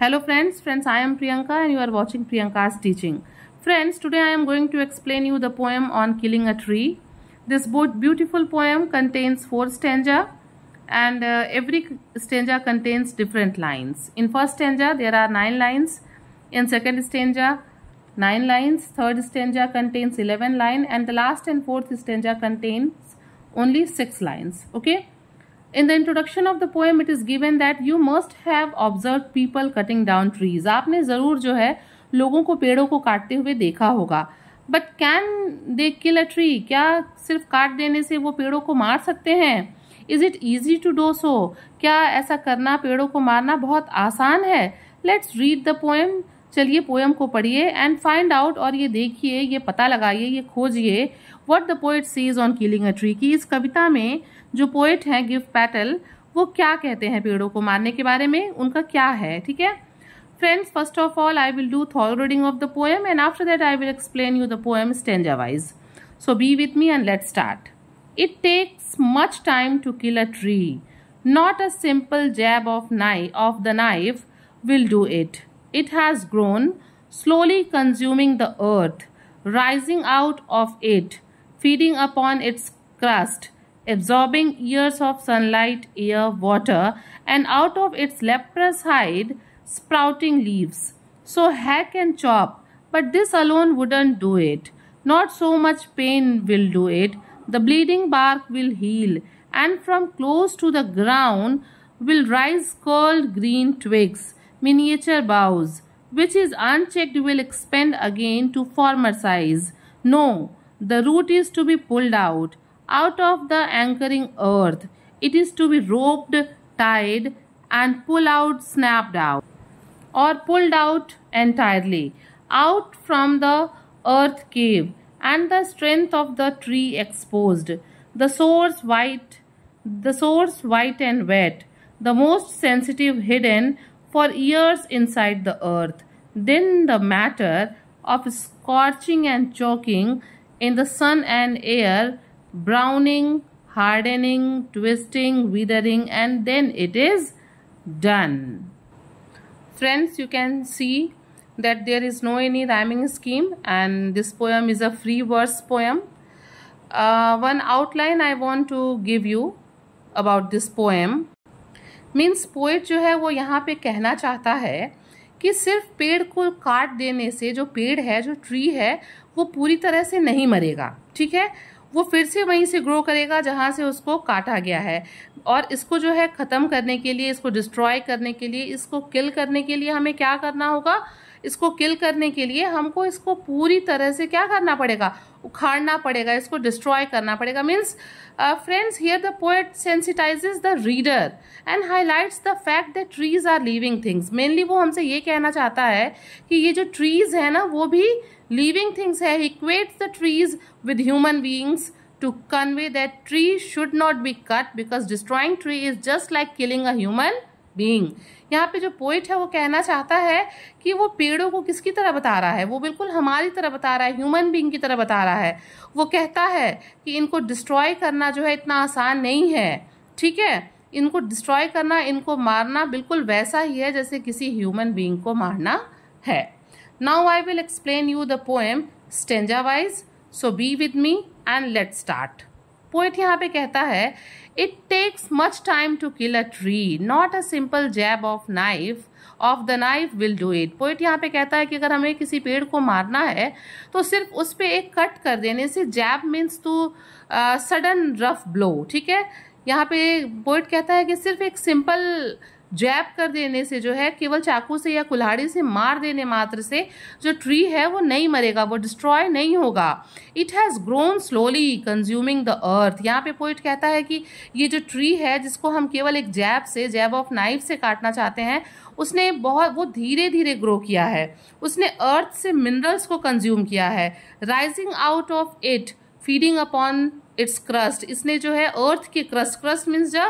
Hello friends, friends I am Priyanka and you are watching Priyanka's teaching. Friends, today I am going to explain you the poem on killing a tree. This beautiful poem contains four stanza and uh, every stanza contains different lines. In first stanza there are nine lines, in second stanza nine lines, third stanza contains 11 line and the last and fourth stanza contains only six lines. Okay. In the introduction of the poem it is given that you must have observe people cutting down trees आपने ज़रूर जो है लोगों को पेड़ों को काटते हुए देखा होगा but can they kill a tree क्या सिर्फ काट देने से वो पेड़ों को मार सकते हैं is it easy to do so क्या ऐसा करना पेड़ों को मारना बहुत आसान है लेट्स रीड द पोएम चलिए पोएम को पढ़िए एंड फाइंड आउट और ये देखिए ये पता लगाइए ये खोजिए what the poet says on killing a tree की इस कविता में जो पोएट हैं गिव पैटल वो क्या कहते हैं पेड़ों को मारने के बारे में उनका क्या है ठीक है friends first of all I will do the whole reading of the poem and after that I will explain you the poem stanza wise so be with me and let start it takes much time to kill a tree not a simple jab of knife, of the knife will do it It has grown, slowly consuming the earth, rising out of it, feeding upon its crust, absorbing years of sunlight, air, water, and out of its leprous hide, sprouting leaves. So hack and chop, but this alone wouldn't do it. Not so much pain will do it. The bleeding bark will heal, and from close to the ground will rise curled green twigs miniature bows, which is unchecked will expand again to former size. No, the root is to be pulled out, out of the anchoring earth. It is to be roped, tied, and pulled out, snapped out, or pulled out entirely, out from the earth cave, and the strength of the tree exposed. The source white, the source white and wet, the most sensitive hidden for years inside the earth. Then the matter of scorching and choking in the sun and air, browning, hardening, twisting, withering, and then it is done. Friends, you can see that there is no any rhyming scheme and this poem is a free verse poem. Uh, one outline I want to give you about this poem. Means poet जो है वो यहाँ पे कहना चाहता है कि सिर्फ पेड़ को काट देने से जो पेड़ है जो ट्री है वो पूरी तरह से नहीं मरेगा ठीक है वो फिर से वहीं से ग्रो करेगा जहाँ से उसको काटा गया है और इसको जो है ख़त्म करने के लिए इसको डिस्ट्रॉय करने के लिए इसको किल करने के लिए हमें क्या करना होगा इसको किल करने के लिए हमको इसको पूरी तरह से क्या करना पड़ेगा उखाड़ना पड़ेगा इसको डिस्ट्रॉय करना पड़ेगा means friends here the poet sensitizes the reader and highlights the fact the trees are living things mainly वो हमसे ये कहना चाहता है कि ये जो ट्रीज है ना वो भी लिविंग थिंग्स है equates the trees with human beings to convey that tree should not be cut because destroying tree is just like killing a human being यहाँ पे जो पोइट है वो कहना चाहता है कि वो पेड़ों को किसकी तरह बता रहा है वो बिल्कुल हमारी तरह बता रहा है ह्यूमन बींग की तरह बता रहा है वो कहता है कि इनको डिस्ट्रॉय करना जो है इतना आसान नहीं है ठीक है इनको डिस्ट्रॉय करना इनको मारना बिल्कुल वैसा ही है जैसे किसी ह्यूमन बींग को मारना है now I will explain you the poem stanza wise so be with me and let start poet यहाँ पे कहता है it takes much time to kill a tree not a simple jab of knife of the knife will do it poet यहाँ पे कहता है कि अगर हमें किसी पेड़ को मारना है तो सिर्फ उस पर एक कट कर देने से jab means to sudden rough blow ठीक है यहाँ पे पोइट कहता है कि सिर्फ एक सिंपल जैप कर देने से जो है केवल चाकू से या कुल्हाड़ी से मार देने मात्र से जो ट्री है वो नहीं मरेगा वो डिस्ट्रॉय नहीं होगा it has grown slowly consuming the earth यहाँ पे पोइट कहता है कि ये जो ट्री है जिसको हम केवल एक जैब से जैब ऑफ नाइफ से काटना चाहते हैं उसने बहुत वो धीरे धीरे ग्रो किया है उसने अर्थ से मिनरल्स को कंज्यूम किया है rising out of it feeding upon its crust इसने जो है अर्थ के क्रस्ट क्रस्ट मीन्स जो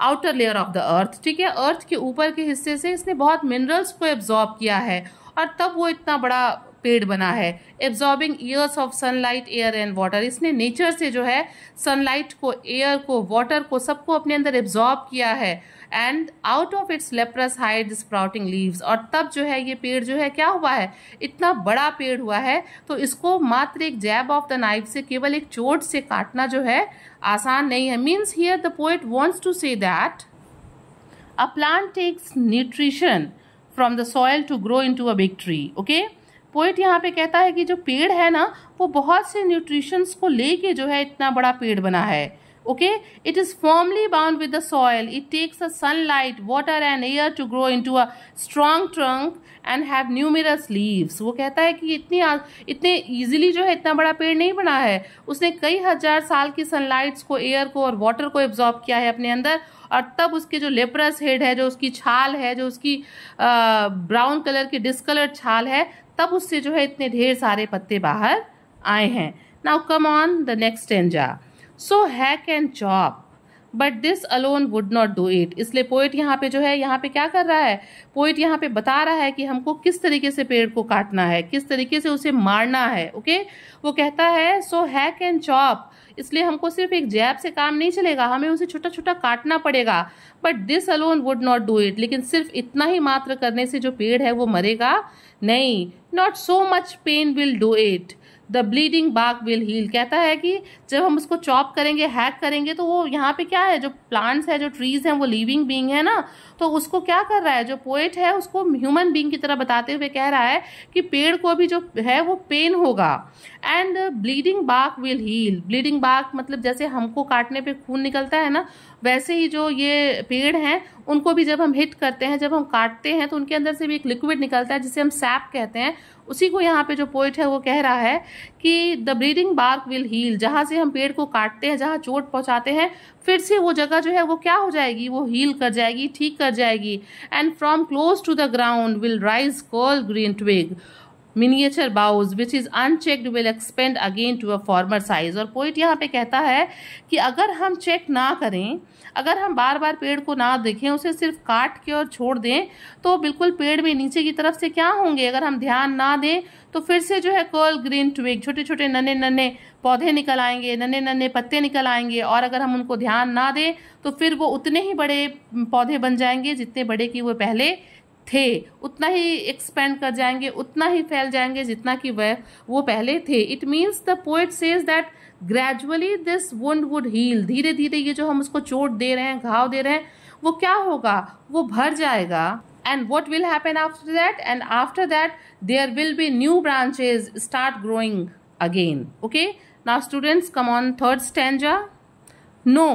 outer layer of the earth ठीक है अर्थ के ऊपर के हिस्से से इसने बहुत मिनरल्स को एब्जॉर्ब किया है और तब वो इतना बड़ा पेड़ बना है absorbing years of sunlight air and water इसने नेचर से जो है सनलाइट को एयर को वाटर को सबको अपने अंदर एब्जॉर्ब किया है and out of its leprous hide sprouting leaves और तब जो है ये पेड़ जो है क्या हुआ है इतना बड़ा पेड़ हुआ है तो इसको मात्र एक जैब ऑफ द नाइफ से केवल एक चोट से काटना जो है आसान नहीं है means here the poet wants to say that a plant takes nutrition the soil to grow into a big tree okay poet यहाँ पे कहता है कि जो पेड़ है ना वो बहुत से न्यूट्रिशंस को लेके जो है इतना बड़ा पेड़ बना है okay it is formally bound with the soil it takes a sunlight water and air to grow into a strong trunk and have numerous leaves वो कहता है कि इतनी इतने ईजिली जो है इतना बड़ा पेड़ नहीं बना है उसने कई हज़ार साल की सनलाइट्स को एयर को और वाटर को एब्जॉर्ब किया है अपने अंदर और तब उसके जो लेप्रस हेड है जो उसकी छाल है जो उसकी ब्राउन कलर की डिसकलर छाल है तब उससे जो है इतने ढेर सारे पत्ते बाहर आए हैं now come on the next stanza so hack and chop but this alone would not do it इसलिए पोइट यहाँ पे जो है यहाँ पे क्या कर रहा है पोइट यहाँ पे बता रहा है कि हमको किस तरीके से पेड़ को काटना है किस तरीके से उसे मारना है ओके okay? वो कहता है सो हैक एंड चॉप इसलिए हमको सिर्फ एक जैब से काम नहीं चलेगा हमें उसे छोटा छोटा काटना पड़ेगा but this alone would not do it लेकिन सिर्फ इतना ही मात्र करने से जो पेड़ है वो मरेगा नहीं not so much pain will do it. The bleeding bark will heal कहता है कि जब हम उसको चॉप करेंगे हैक करेंगे तो वो यहाँ पे क्या है जो प्लांट्स है जो ट्रीज हैं वो लिविंग बींग है ना तो उसको क्या कर रहा है जो पोएट है उसको ह्यूमन बींग की तरह बताते हुए कह रहा है कि पेड़ को भी जो है वो पेन होगा and bleeding bark will heal bleeding bark मतलब जैसे हमको काटने पे खून निकलता है ना वैसे ही जो ये पेड़ हैं उनको भी जब हम हिट करते हैं जब हम काटते हैं तो उनके अंदर से भी एक लिक्विड निकलता है जिसे हम सैप कहते हैं उसी को यहाँ पे जो पोइट है वो कह रहा है कि the breathing bark will heal जहाँ से हम पेड़ को काटते हैं जहाँ चोट पहुँचाते हैं फिर से वो जगह जो है वो क्या हो जाएगी वो हील कर जाएगी ठीक कर जाएगी and from close to the ground will rise curled green twig miniature boughs which is unchecked will expand again to a former size और पोइट यहाँ पे कहता है कि अगर हम चेक ना करें अगर हम बार बार पेड़ को ना देखें उसे सिर्फ काट के और छोड़ दें तो बिल्कुल पेड़ में नीचे की तरफ से क्या होंगे अगर हम ध्यान ना दें तो फिर से जो है कर्ल ग्रीन ट्विग छोटे छोटे नन्हे नन्हे पौधे निकल आएंगे नन्हे नन्हे पत्ते निकल आएंगे और अगर हम उनको ध्यान ना दें तो फिर वो उतने ही बड़े पौधे बन जाएंगे जितने बड़े कि वो पहले थे उतना ही एक्सपेंड कर जाएंगे उतना ही फैल जाएंगे जितना कि वह वो पहले थे it means the poet says that gradually this wound would heal धीरे धीरे ये जो हम उसको चोट दे रहे हैं घाव दे रहे हैं वो क्या होगा वो भर जाएगा and what will happen after that and after that there will be new branches start growing again okay now students come on third stand no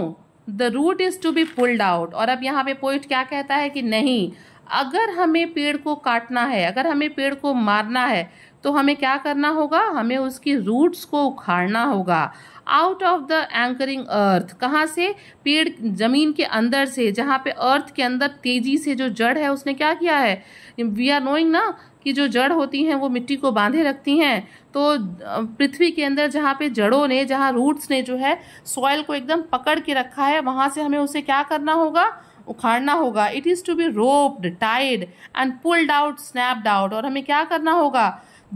the root is to be pulled out और अब यहाँ पे poet क्या कहता है कि नहीं अगर हमें पेड़ को काटना है अगर हमें पेड़ को मारना है तो हमें क्या करना होगा हमें उसकी रूट्स को उखाड़ना होगा out of the anchoring earth कहाँ से पेड़ जमीन के अंदर से जहाँ पे अर्थ के अंदर तेजी से जो जड़ है उसने क्या किया है वी आर नोइंग ना कि जो जड़ होती हैं वो मिट्टी को बांधे रखती हैं तो पृथ्वी के अंदर जहाँ पे जड़ों ने जहाँ रूट्स ने जो है सॉयल को एकदम पकड़ के रखा है वहाँ से हमें उसे क्या करना होगा उखाड़ना होगा it is to be roped tied and pulled out snapped out और हमें क्या करना होगा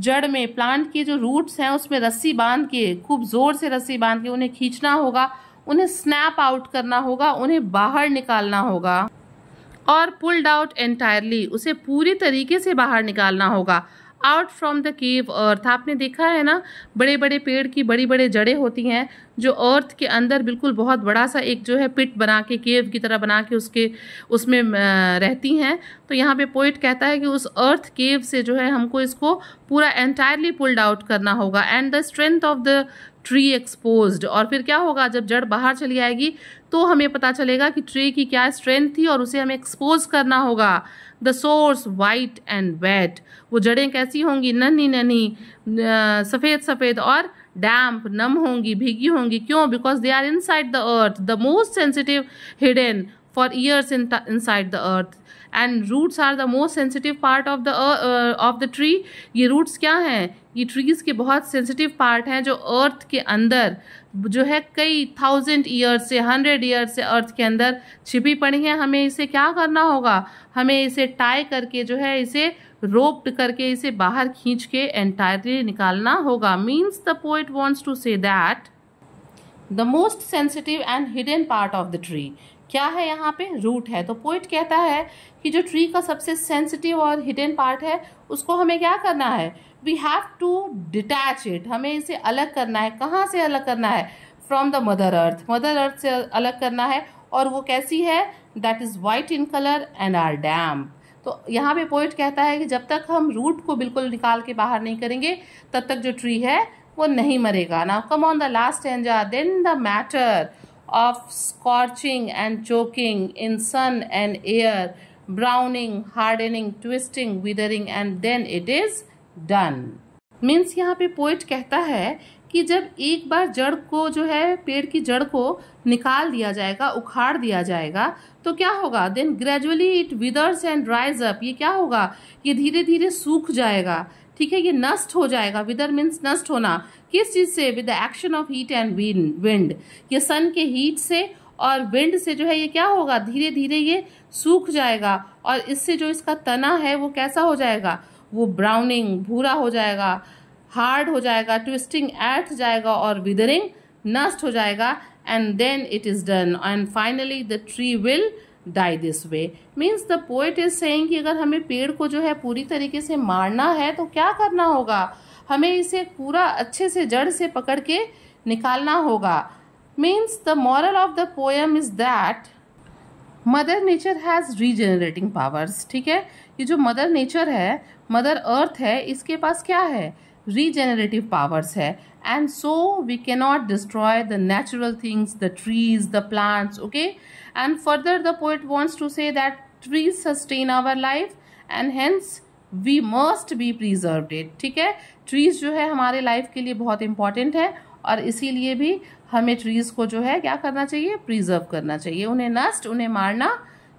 जड़ में प्लांट के जो रूट्स हैं उसमें रस्सी बांध के खूब ज़ोर से रस्सी बांध के उन्हें खींचना होगा उन्हें स्नैप आउट करना होगा उन्हें बाहर निकालना होगा और पुल्ड आउट एंटायरली उसे पूरी तरीके से बाहर निकालना होगा out from the cave earth आपने देखा है ना बड़े बड़े पेड़ की बड़ी बड़े जड़ें होती हैं जो अर्थ के अंदर बिल्कुल बहुत बड़ा सा एक जो है पिट बना के केव की तरह बना के उसके उसमें रहती हैं तो यहाँ पे पोइट कहता है कि उस अर्थ केव से जो है हमको इसको पूरा एंटायरली पुल्ड आउट करना होगा and the strength of the tree expose और फिर क्या होगा जब जड़ बाहर चली आएगी तो हमें पता चलेगा कि ट्रे की क्या स्ट्रेंथ थी और उसे हमें एक्सपोज करना होगा the source white and wet वो जड़ें कैसी होंगी नन्ही नन्ही सफ़ेद सफ़ेद और डैम्प नम होंगी भीगी होंगी क्यों because they are inside the earth the most sensitive hidden for years in inside the earth and roots are the most sensitive part of the uh, of the tree ye roots kya हैं ye trees ke bahut sensitive part हैं jo earth ke andar जो है कई thousand years से hundred years से earth के अंदर छिपी पड़ी हैं हमें इसे क्या करना होगा हमें इसे टाई करके जो है इसे रोप्ड करके इसे बाहर खींच के एंटायरली निकालना होगा means the poet wants to say that the most sensitive and hidden part of the tree क्या है यहाँ पे रूट है तो पोइट कहता है कि जो ट्री का सबसे सेंसिटिव और हिडन पार्ट है उसको हमें क्या करना है we have to detach it हमें इसे अलग करना है कहाँ से अलग करना है from the mother earth mother earth से अलग करना है और वो कैसी है that is white in colour and are damp तो यहाँ पे पोइट कहता है कि जब तक हम रूट को बिल्कुल निकाल के बाहर नहीं करेंगे तब तक जो ट्री है वो नहीं मरेगा ना कम ऑन द लास्ट एंजा then the matter of scorching and choking in sun and air, browning, hardening, twisting, withering, and then it is done. Means यहाँ पे पोइट कहता है कि जब एक बार जड़ को जो है पेड़ की जड़ को निकाल दिया जाएगा उखाड़ दिया जाएगा तो क्या होगा then gradually it withers and rise up ये क्या होगा ये धीरे धीरे सूख जाएगा ठीक है ये नष्ट हो जाएगा विदर मीन्स नष्ट होना किस चीज़ से with the action of heat and wind ये सन के हीट से और विंड से जो है ये क्या होगा धीरे धीरे ये सूख जाएगा और इससे जो इसका तना है वो कैसा हो जाएगा वो ब्राउनिंग भूरा हो जाएगा हार्ड हो जाएगा ट्विस्टिंग एट जाएगा और विदरिंग नष्ट हो जाएगा and then it is done and finally the tree will die this way means the poet is saying कि अगर हमें पेड़ को जो है पूरी तरीके से मारना है तो क्या करना होगा हमें इसे पूरा अच्छे से जड़ से पकड़ के निकालना होगा means the moral of the poem is that mother nature has regenerating powers ठीक है ये जो मदर नेचर है मदर अर्थ है इसके पास क्या है regenerative powers है and so we cannot destroy the natural things the trees the plants okay and further the poet wants to say that trees sustain our life and hence we must be preserved ठीक है trees जो है हमारे life के लिए बहुत important है और इसीलिए भी हमें ट्रीज़ को जो है क्या करना चाहिए प्रिजर्व करना चाहिए उन्हें नष्ट उन्हें मारना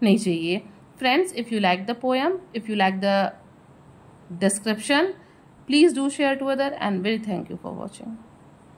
नहीं चाहिए friends if you like the poem if you like the description Please do share to other and will thank you for watching.